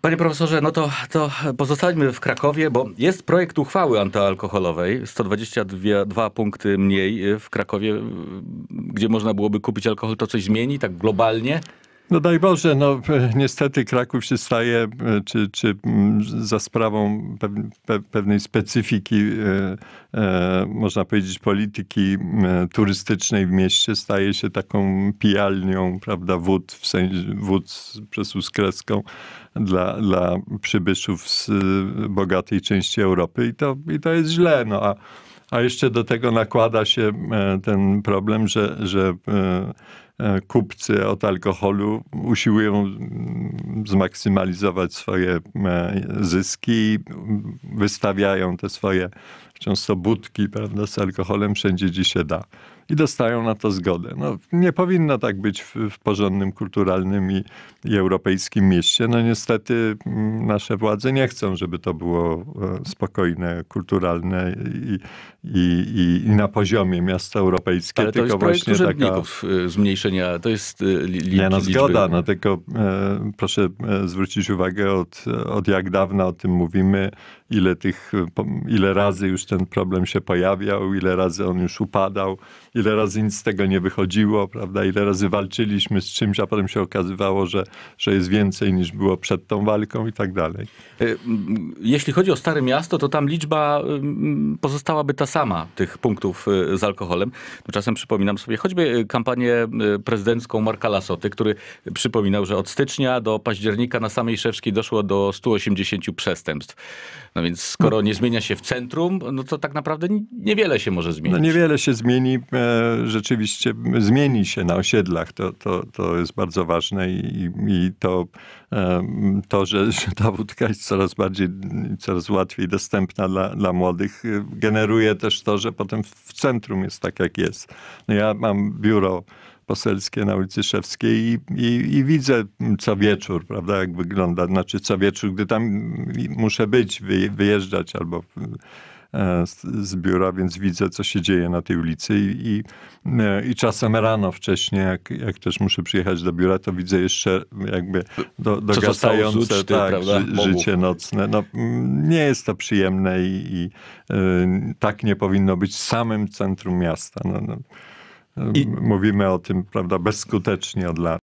Panie profesorze, no to, to pozostańmy w Krakowie, bo jest projekt uchwały antyalkoholowej, 122 punkty mniej w Krakowie, gdzie można byłoby kupić alkohol. To coś zmieni tak globalnie? No daj Boże, no e, niestety Kraków się staje, e, czy, czy mm, za sprawą pewnej specyfiki, e, można powiedzieć, polityki turystycznej w mieście, staje się taką pijalnią, prawda, wód, w sensie, wód przez Uskreską dla, dla przybyszów z bogatej części Europy i to, i to jest źle, no a a jeszcze do tego nakłada się ten problem, że, że E, kupcy od alkoholu usiłują mm, zmaksymalizować swoje e, zyski wystawiają te swoje często budki prawda, z alkoholem wszędzie, gdzie się da i dostają na to zgodę. No, nie powinno tak być w, w porządnym, kulturalnym i, i, europejskim mieście. No niestety mm, nasze władze nie chcą, żeby to było e, spokojne, kulturalne i, i, i na poziomie miasta europejskie. Ale to tylko jest projekt właśnie urzędników taka... E, zmniejszenia, to jest e, li, Nie, no zgoda, liczby. no tylko e, proszę zwrócić uwagę od, od jak dawna o tym mówimy, ile tych, ile razy już ten problem się pojawiał, ile razy on już upadał, ile razy nic z tego nie wychodziło, prawda? Ile razy walczyliśmy z czymś, a potem się okazywało, że, że jest więcej niż było przed tą walką i tak dalej. E, jeśli chodzi o Stare Miasto, to tam liczba pozostałaby ta sama tych punktów e, z alkoholem. Tymczasem no, przypominam sobie choćby e, kampanię prezydencką Marka Lasoty, który przypominał, że od stycznia do października na samej Szewskiej doszło do 180 przestępstw. No więc skoro no. nie zmienia się w centrum, no to tak naprawdę niewiele się może no, zmienić. No niewiele się zmieni rzeczywiście zmieni się na osiedlach. To, to, to jest bardzo ważne i, i to, to że, ta wódka jest coraz bardziej, coraz łatwiej dostępna dla, dla młodych, y, generuje też to, że potem w centrum jest tak, jak jest. No ja mam biuro poselskie na ulicy Szewskiej i, i, i, widzę co wieczór, prawda, jak wygląda, znaczy co wieczór, gdy tam muszę być, wyjeżdżać albo e, z, biura, więc widzę, co się dzieje na tej ulicy i, i, e, i czasem rano wcześniej, jak, jak też muszę przyjechać do biura, to widzę jeszcze jakby do, dogasające uczty, tak, ży, życie nocne. No, nie jest to przyjemne i, i y, tak nie powinno być w samym centrum miasta. No, no. I... Mówimy o tym, prawda, bezskutecznie od lat.